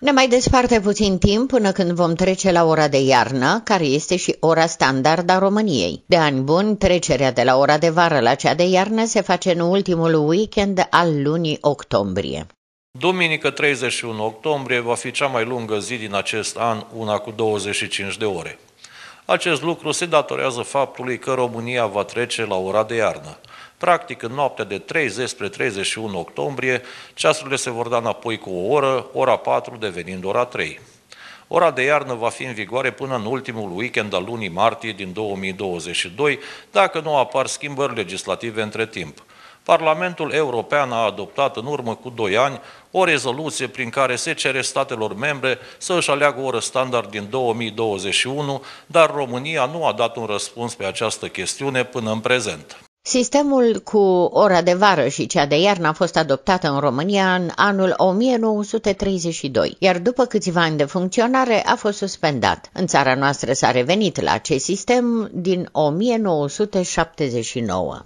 Ne mai desparte puțin timp până când vom trece la ora de iarnă, care este și ora standard a României. De ani buni, trecerea de la ora de vară la cea de iarnă se face în ultimul weekend al lunii octombrie. Duminică 31 octombrie va fi cea mai lungă zi din acest an, una cu 25 de ore. Acest lucru se datorează faptului că România va trece la ora de iarnă. Practic, în noaptea de 30 spre 31 octombrie, ceasurile se vor da înapoi cu o oră, ora 4 devenind ora 3. Ora de iarnă va fi în vigoare până în ultimul weekend al lunii martie din 2022, dacă nu apar schimbări legislative între timp. Parlamentul European a adoptat în urmă cu 2 ani o rezoluție prin care se cere statelor membre să își aleagă o oră standard din 2021, dar România nu a dat un răspuns pe această chestiune până în prezent. Sistemul cu ora de vară și cea de iarnă a fost adoptată în România în anul 1932, iar după câțiva ani de funcționare a fost suspendat. În țara noastră s-a revenit la acest sistem din 1979.